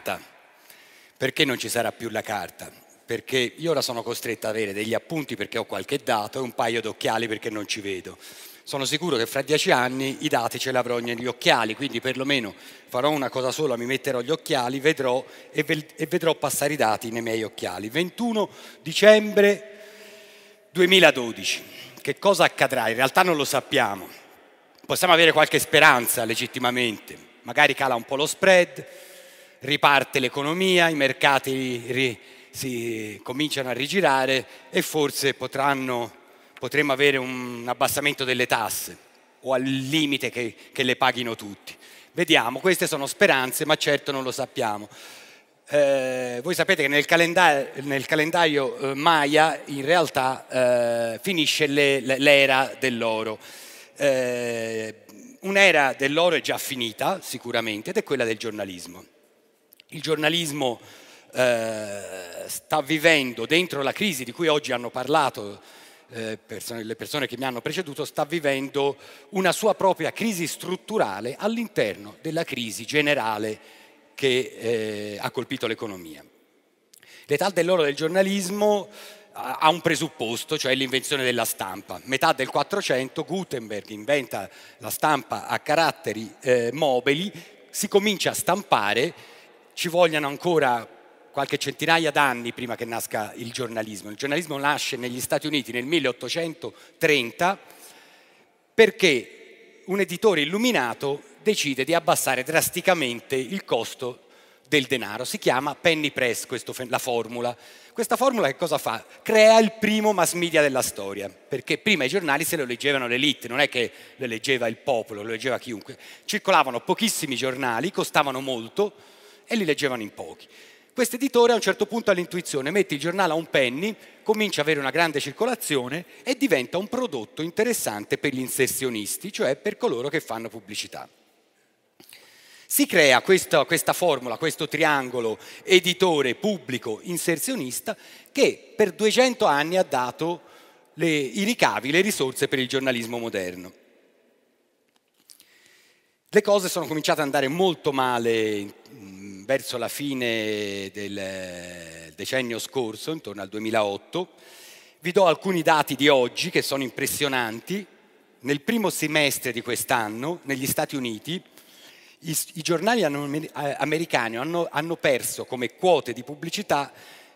carta. Perché non ci sarà più la carta? Perché io ora sono costretto ad avere degli appunti perché ho qualche dato e un paio d'occhiali perché non ci vedo. Sono sicuro che fra dieci anni i dati ce li avrò negli occhiali, quindi perlomeno farò una cosa sola, mi metterò gli occhiali vedrò, e, ve e vedrò passare i dati nei miei occhiali. 21 dicembre 2012. Che cosa accadrà? In realtà non lo sappiamo. Possiamo avere qualche speranza legittimamente. Magari cala un po' lo spread, riparte l'economia, i mercati ri, si cominciano a rigirare e forse potranno, potremmo avere un abbassamento delle tasse o al limite che, che le paghino tutti. Vediamo, queste sono speranze, ma certo non lo sappiamo. Eh, voi sapete che nel calendario, nel calendario eh, Maya in realtà eh, finisce le, le, l'era dell'oro. Eh, un'era dell'oro è già finita sicuramente ed è quella del giornalismo il giornalismo eh, sta vivendo dentro la crisi di cui oggi hanno parlato eh, persone, le persone che mi hanno preceduto, sta vivendo una sua propria crisi strutturale all'interno della crisi generale che eh, ha colpito l'economia. L'età dell'oro del giornalismo eh, ha un presupposto, cioè l'invenzione della stampa. Metà del 400 Gutenberg inventa la stampa a caratteri eh, mobili, si comincia a stampare ci vogliano ancora qualche centinaia d'anni prima che nasca il giornalismo. Il giornalismo nasce negli Stati Uniti nel 1830 perché un editore illuminato decide di abbassare drasticamente il costo del denaro. Si chiama penny press questo, la formula. Questa formula che cosa fa? Crea il primo mass media della storia, perché prima i giornali se lo leggevano l'elite, non è che lo leggeva il popolo, lo leggeva chiunque. Circolavano pochissimi giornali, costavano molto, e li leggevano in pochi. Questo editore a un certo punto ha l'intuizione, mette il giornale a un penny, comincia ad avere una grande circolazione e diventa un prodotto interessante per gli inserzionisti, cioè per coloro che fanno pubblicità. Si crea questa, questa, formula, questo triangolo editore, pubblico, inserzionista che per 200 anni ha dato le, i ricavi, le risorse per il giornalismo moderno. Le cose sono cominciate ad andare molto male verso la fine eh, del decennio scorso, intorno al 2008. Vi do alcuni dati di oggi che sono impressionanti. Nel primo semestre di quest'anno, negli Stati Uniti, i, i giornali eh, americani hanno, hanno perso come quote di pubblicità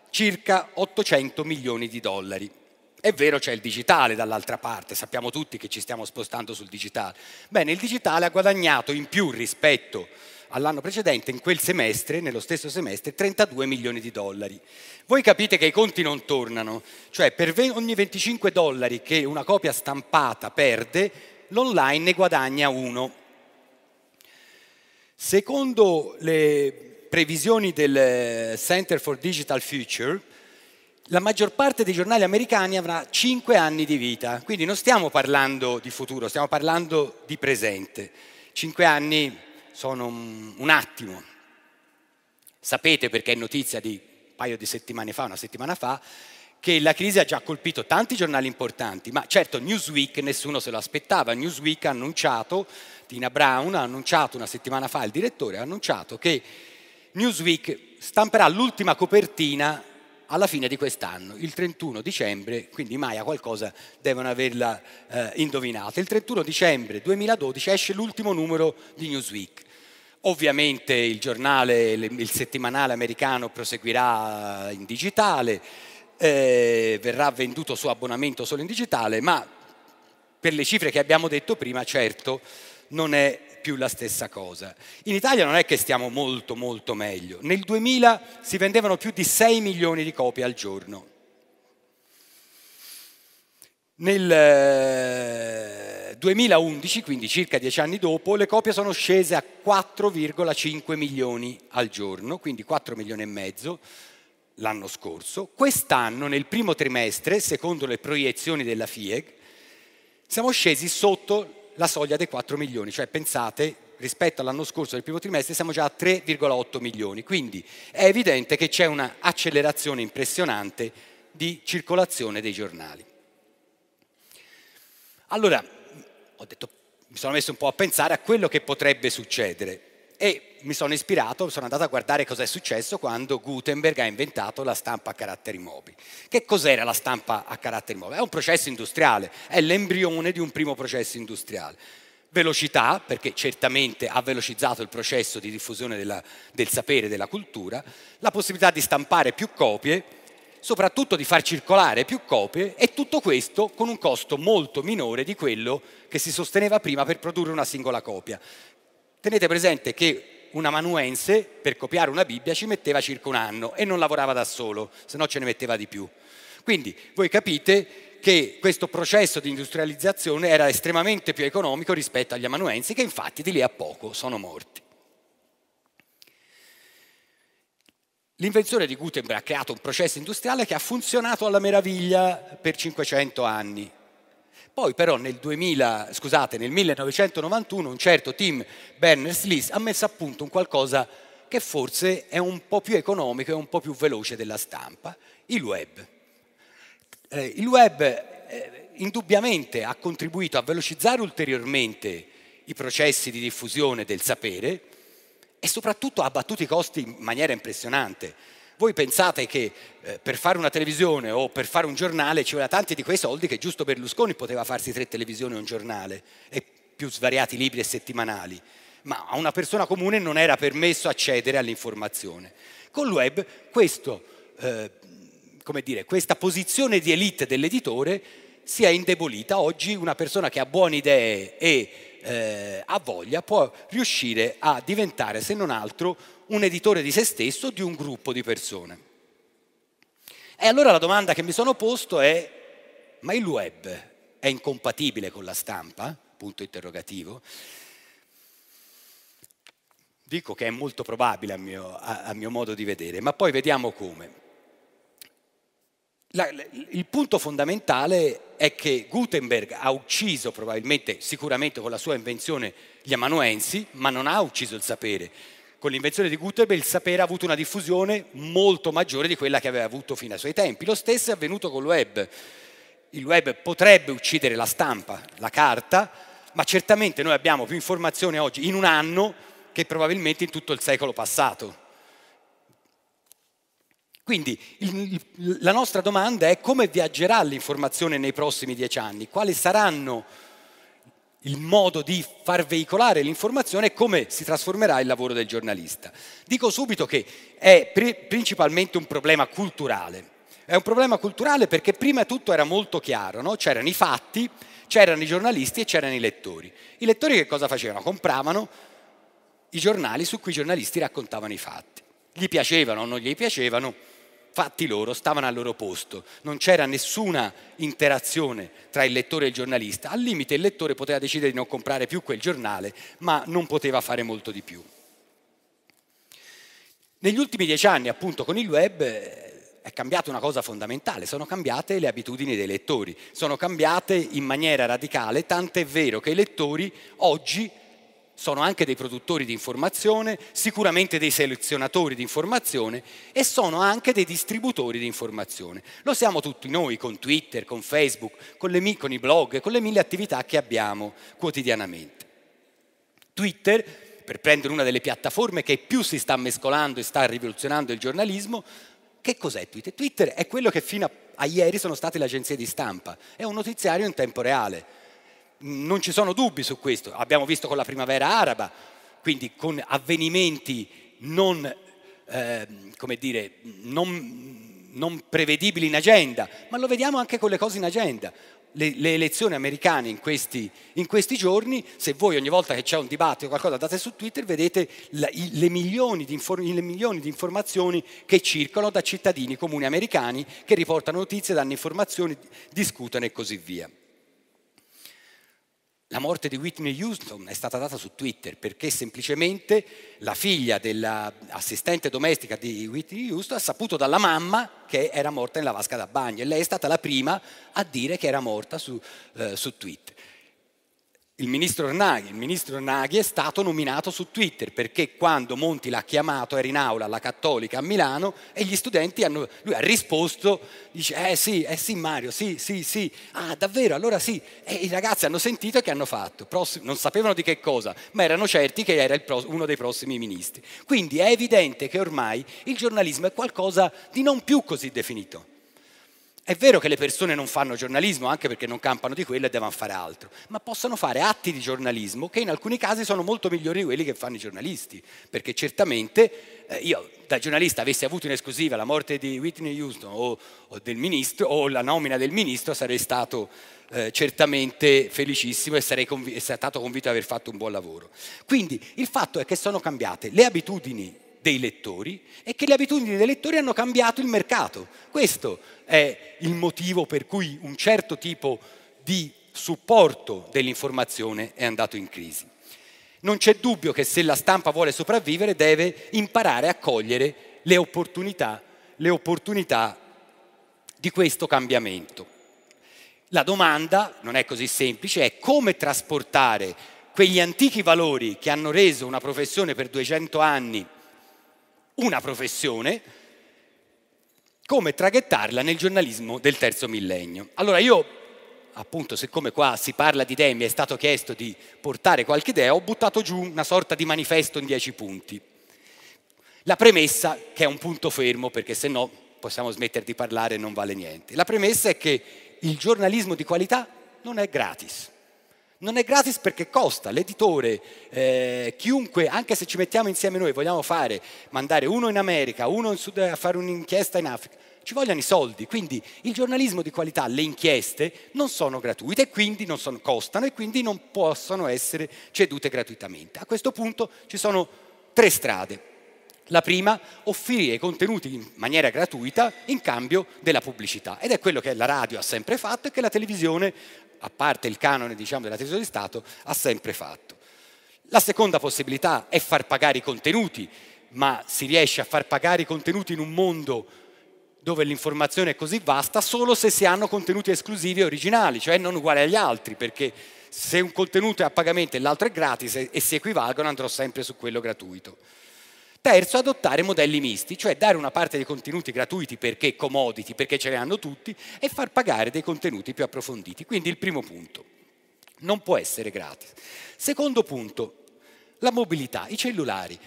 circa 800 milioni di dollari. È vero c'è il digitale dall'altra parte, sappiamo tutti che ci stiamo spostando sul digitale. Bene, il digitale ha guadagnato in più rispetto all'anno precedente, in quel semestre, nello stesso semestre, 32 milioni di dollari. Voi capite che i conti non tornano, cioè per ogni 25 dollari che una copia stampata perde, l'online ne guadagna uno. Secondo le previsioni del Center for Digital Future, la maggior parte dei giornali americani avrà 5 anni di vita, quindi non stiamo parlando di futuro, stiamo parlando di presente. 5 anni sono un, attimo. Sapete perché è notizia di un paio di settimane fa, una settimana fa, che la crisi ha già colpito tanti giornali importanti, ma certo Newsweek nessuno se lo aspettava. Newsweek ha annunciato, Tina Brown ha annunciato una settimana fa, il direttore ha annunciato che Newsweek stamperà l'ultima copertina alla fine di quest'anno, il 31 dicembre, quindi i Maya qualcosa devono averla eh, indovinata. Il 31 dicembre 2012 esce l'ultimo numero di Newsweek. Ovviamente il giornale, il settimanale americano proseguirà in digitale, eh, verrà venduto su abbonamento solo in digitale, ma per le cifre che abbiamo detto prima, certo, non è più la stessa cosa. In Italia non è che stiamo molto molto meglio. Nel 2000 si vendevano più di 6 milioni di copie al giorno. Nel 2011, eh, quindi circa dieci anni dopo, le copie sono scese a 4,5 milioni al giorno, quindi 4 milioni e mezzo l'anno scorso. Quest'anno, nel primo trimestre, secondo le proiezioni della FIEG, siamo scesi sotto la soglia dei 4 milioni, cioè pensate rispetto all'anno scorso del primo trimestre siamo già a 3,8 milioni, quindi è evidente che c'è un'accelerazione impressionante di circolazione dei giornali. Allora, detto, mi sono messo un po' a pensare a quello che potrebbe succedere e mi sono ispirato, sono andato a guardare cosa è successo quando Gutenberg ha inventato la stampa a caratteri mobili. Che cos'era la stampa a caratteri mobili? È un processo industriale, è l'embrione di un primo processo industriale. Velocità, perché certamente ha velocizzato il processo di diffusione della, del sapere e della cultura, la possibilità di stampare più copie, soprattutto di far circolare più copie e tutto questo con un costo molto minore di quello che si sosteneva prima per produrre una singola copia. Tenete presente che un amanuense per copiare una Bibbia ci metteva circa un anno e non lavorava da solo, se no ce ne metteva di più. Quindi voi capite che questo processo di industrializzazione era estremamente più economico rispetto agli amanuensi che infatti di lì a poco sono morti. L'invenzione di Gutenberg ha creato un processo industriale che ha funzionato alla meraviglia per 500 anni. Poi però nel, 2000, scusate, nel 1991 un certo Tim Berners-Lee ha messo a punto un qualcosa che forse è un po' più economico e un po' più veloce della stampa, il web. Eh, il web eh, indubbiamente ha contribuito a velocizzare ulteriormente i processi di diffusione del sapere e soprattutto ha abbattuto i costi in maniera impressionante. Voi pensate che eh, per fare una televisione o per fare un giornale ci voleva tanti di quei soldi che giusto Berlusconi poteva farsi tre televisioni e un giornale e più svariati libri e settimanali, ma a una persona comune non era permesso accedere all'informazione. Con il web questo, eh, dire, questa posizione di elite dell'editore si è indebolita. Oggi una persona che ha buone idee e eh, ha voglia può riuscire a diventare, se non altro, un editore di se stesso, o di un gruppo di persone. E allora la domanda che mi sono posto è, ma il web è incompatibile con la stampa? Punto interrogativo. Dico che è molto probabile a mio, a, a mio modo di vedere, ma poi vediamo come. La, il punto fondamentale è che Gutenberg ha ucciso probabilmente, sicuramente con la sua invenzione, gli amanuensi, ma non ha ucciso il sapere, con l'invenzione di Gutenberg il sapere ha avuto una diffusione molto maggiore di quella che aveva avuto fino ai suoi tempi. Lo stesso è avvenuto con il web. Il web potrebbe uccidere la stampa, la carta, ma certamente noi abbiamo più informazione oggi in un anno che probabilmente in tutto il secolo passato. Quindi il, la nostra domanda è come viaggerà l'informazione nei prossimi dieci anni? Quali saranno il modo di far veicolare l'informazione e come si trasformerà il lavoro del giornalista. Dico subito che è principalmente un problema culturale. È un problema culturale perché prima tutto era molto chiaro, no? c'erano i fatti, c'erano i giornalisti e c'erano i lettori. I lettori che cosa facevano? Compravano i giornali su cui i giornalisti raccontavano i fatti. Gli piacevano o non gli piacevano, fatti loro, stavano al loro posto, non c'era nessuna interazione tra il lettore e il giornalista, al limite il lettore poteva decidere di non comprare più quel giornale, ma non poteva fare molto di più. Negli ultimi dieci anni, appunto, con il web eh, è cambiata una cosa fondamentale, sono cambiate le abitudini dei lettori, sono cambiate in maniera radicale, tant'è vero che i lettori oggi sono anche dei produttori di informazione, sicuramente dei selezionatori di informazione e sono anche dei distributori di informazione. Lo siamo tutti noi con Twitter, con Facebook, con, le, con i blog, con le mille attività che abbiamo quotidianamente. Twitter, per prendere una delle piattaforme che più si sta mescolando e sta rivoluzionando il giornalismo, che cos'è Twitter? Twitter è quello che fino a, a ieri sono state le agenzie di stampa, è un notiziario in tempo reale non ci sono dubbi su questo, abbiamo visto con la primavera araba, quindi con avvenimenti non, eh, come dire, non, non, prevedibili in agenda, ma lo vediamo anche con le cose in agenda. Le, le elezioni americane in questi, in questi, giorni, se voi ogni volta che c'è un dibattito o qualcosa andate su Twitter, vedete la, i, le, milioni le milioni di informazioni che circolano da cittadini comuni americani che riportano notizie, danno informazioni, discutono e così via. La morte di Whitney Houston è stata data su Twitter perché semplicemente la figlia dell'assistente domestica di Whitney Houston ha saputo dalla mamma che era morta nella vasca da bagno e lei è stata la prima a dire che era morta su, eh, su Twitter il ministro Arnaghi. Il ministro Arnaghi è stato nominato su Twitter perché quando Monti l'ha chiamato era in aula alla Cattolica a Milano e gli studenti hanno, lui ha risposto, dice eh sì, eh sì Mario, sì, sì, sì, ah davvero, allora sì. E i ragazzi hanno sentito e che hanno fatto? Pross- non sapevano di che cosa, ma erano certi che era pro- uno dei prossimi ministri. Quindi è evidente che ormai il giornalismo è qualcosa di non più così definito è vero che le persone non fanno giornalismo anche perché non campano di quello e devono fare altro, ma possono fare atti di giornalismo che in alcuni casi sono molto migliori di quelli che fanno i giornalisti, perché certamente eh, io da giornalista avessi avuto in esclusiva la morte di Whitney Houston o, o, del ministro, o la nomina del ministro sarei stato eh, certamente felicissimo e sarei conv- stato convinto di aver fatto un buon lavoro. Quindi il fatto è che sono cambiate le abitudini dei lettori e che le abitudini dei lettori hanno cambiato il mercato. Questo è il motivo per cui un certo tipo di supporto dell'informazione è andato in crisi. Non c'è dubbio che se la stampa vuole sopravvivere deve imparare a cogliere le opportunità, le opportunità di questo cambiamento. La domanda non è così semplice, è come trasportare quegli antichi valori che hanno reso una professione per 200 anni una professione, come traghettarla nel giornalismo del terzo millennio. Allora io, appunto, siccome qua si parla di idee, mi è stato chiesto di portare qualche idea, ho buttato giù una sorta di manifesto in dieci punti. La premessa, che è un punto fermo, perché se no possiamo smettere di parlare e non vale niente. La premessa è che il giornalismo di qualità non è gratis. Non è gratis perché costa, l'editore, eh, chiunque, anche se ci mettiamo insieme noi, vogliamo fare, mandare uno in America, uno in Sud a fare un'inchiesta in Africa, ci vogliono i soldi, quindi il giornalismo di qualità, le inchieste non sono gratuite e quindi non sono, costano e quindi non possono essere cedute gratuitamente. A questo punto ci sono tre strade. La prima, offrire contenuti in maniera gratuita in cambio della pubblicità. Ed è quello che la radio ha sempre fatto e che la televisione a parte il canone diciamo, della Tesoro di Stato, ha sempre fatto. La seconda possibilità è far pagare i contenuti, ma si riesce a far pagare i contenuti in un mondo dove l'informazione è così vasta solo se si hanno contenuti esclusivi e originali, cioè non uguali agli altri, perché se un contenuto è a pagamento e l'altro è gratis e si equivalgono andrò sempre su quello gratuito. Terzo, adottare modelli misti, cioè dare una parte dei contenuti gratuiti perché comoditi, perché ce li hanno tutti, e far pagare dei contenuti più approfonditi. Quindi il primo punto, non può essere gratis. Secondo punto, la mobilità, i cellulari.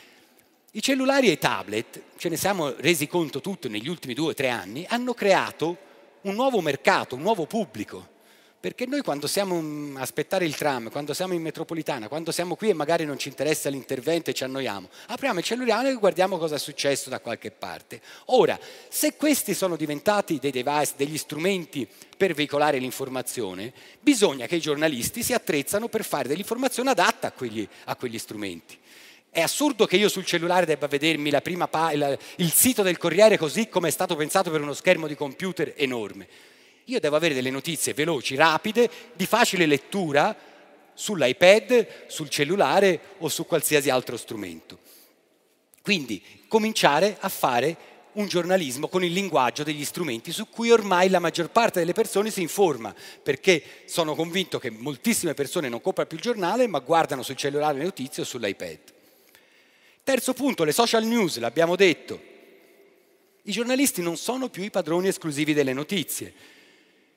I cellulari e i tablet, ce ne siamo resi conto tutti negli ultimi due o tre anni, hanno creato un nuovo mercato, un nuovo pubblico. Perché noi quando siamo a aspettare il tram, quando siamo in metropolitana, quando siamo qui e magari non ci interessa l'intervento e ci annoiamo, apriamo il cellulare e guardiamo cosa è successo da qualche parte. Ora, se questi sono diventati dei device, degli strumenti per veicolare l'informazione, bisogna che i giornalisti si attrezzano per fare dell'informazione adatta a quegli, a quegli strumenti. È assurdo che io sul cellulare debba vedermi la prima pa- il sito del Corriere così come è stato pensato per uno schermo di computer enorme. Io devo avere delle notizie veloci, rapide, di facile lettura sull'iPad, sul cellulare o su qualsiasi altro strumento. Quindi cominciare a fare un giornalismo con il linguaggio degli strumenti su cui ormai la maggior parte delle persone si informa, perché sono convinto che moltissime persone non comprano più il giornale ma guardano sul cellulare le notizie o sull'iPad. Terzo punto, le social news, l'abbiamo detto. I giornalisti non sono più i padroni esclusivi delle notizie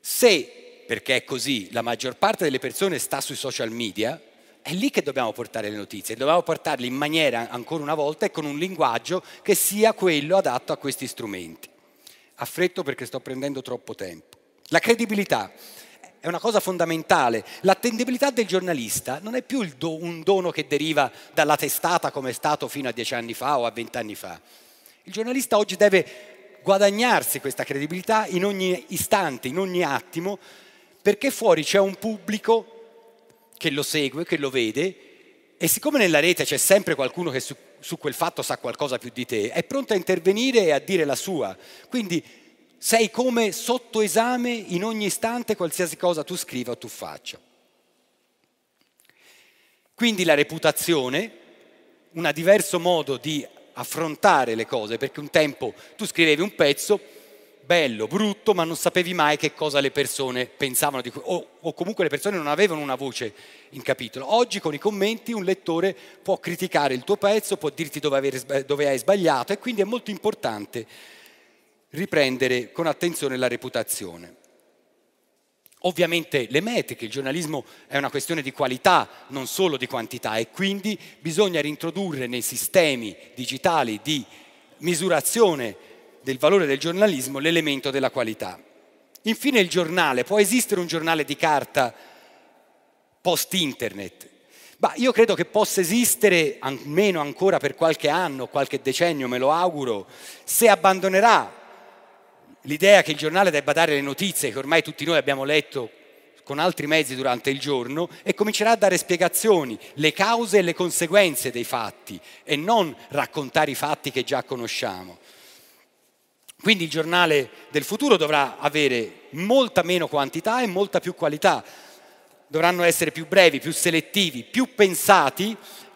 se, perché è così, la maggior parte delle persone sta sui social media, è lì che dobbiamo portare le notizie, dobbiamo portarle in maniera, ancora una volta, e con un linguaggio che sia quello adatto a questi strumenti. Affretto perché sto prendendo troppo tempo. La credibilità è una cosa fondamentale. L'attendibilità del giornalista non è più do, un dono che deriva dalla testata come è stato fino a dieci anni fa o a vent'anni fa. Il giornalista oggi deve guadagnarsi questa credibilità in ogni istante, in ogni attimo, perché fuori c'è un pubblico che lo segue, che lo vede, e siccome nella rete c'è sempre qualcuno che su, su quel fatto sa qualcosa più di te, è pronto a intervenire e a dire la sua. Quindi sei come sotto esame in ogni istante qualsiasi cosa tu scriva o tu faccia. Quindi la reputazione, un diverso modo di affrontare le cose, perché un tempo tu scrivevi un pezzo, bello, brutto, ma non sapevi mai che cosa le persone pensavano di, o, o comunque le persone non avevano una voce in capitolo. Oggi con i commenti un lettore può criticare il tuo pezzo, può dirti dove, avere, dove hai sbagliato e quindi è molto importante riprendere con attenzione la reputazione. Ovviamente le metriche, il giornalismo è una questione di qualità, non solo di quantità, e quindi bisogna rintrodurre nei sistemi digitali di misurazione del valore del giornalismo l'elemento della qualità. Infine il giornale, può esistere un giornale di carta post internet? Ma io credo che possa esistere, almeno ancora per qualche anno, qualche decennio, me lo auguro, se abbandonerà l'idea che il giornale debba dare le notizie che ormai tutti noi abbiamo letto con altri mezzi durante il giorno e comincerà a dare spiegazioni, le cause e le conseguenze dei fatti e non raccontare i fatti che già conosciamo. Quindi il giornale del futuro dovrà avere molta meno quantità e molta più qualità, dovranno essere più brevi, più selettivi, più pensati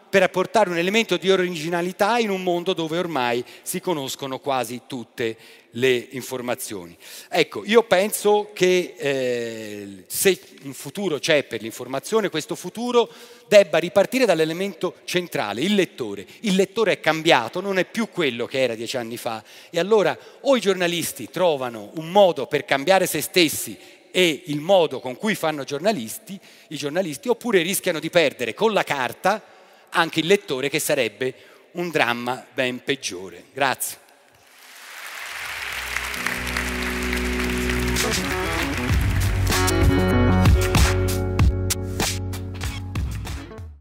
per apportare un elemento di originalità in un mondo dove ormai si conoscono quasi tutte le informazioni. Ecco, io penso che eh, se un futuro c'è per l'informazione, questo futuro debba ripartire dall'elemento centrale, il lettore. Il lettore è cambiato, non è più quello che era dieci anni fa e allora o i giornalisti trovano un modo per cambiare se stessi e il modo con cui fanno giornalisti, i giornalisti, oppure rischiano di perdere con la carta, anche il lettore che sarebbe un dramma ben peggiore. Grazie.